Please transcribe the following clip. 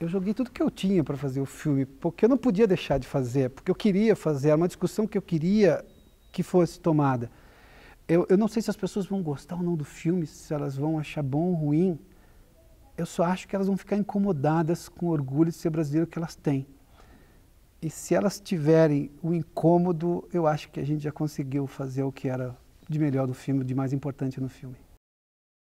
eu joguei tudo que eu tinha para fazer o filme, porque eu não podia deixar de fazer, porque eu queria fazer, era uma discussão que eu queria que fosse tomada. Eu, eu, não sei se as pessoas vão gostar ou não do filme, se elas vão achar bom ou ruim. Eu só acho que elas vão ficar incomodadas com o orgulho de ser brasileiro que elas têm. E se elas tiverem o incômodo, eu acho que a gente já conseguiu fazer o que era de melhor do filme, de mais importante no filme.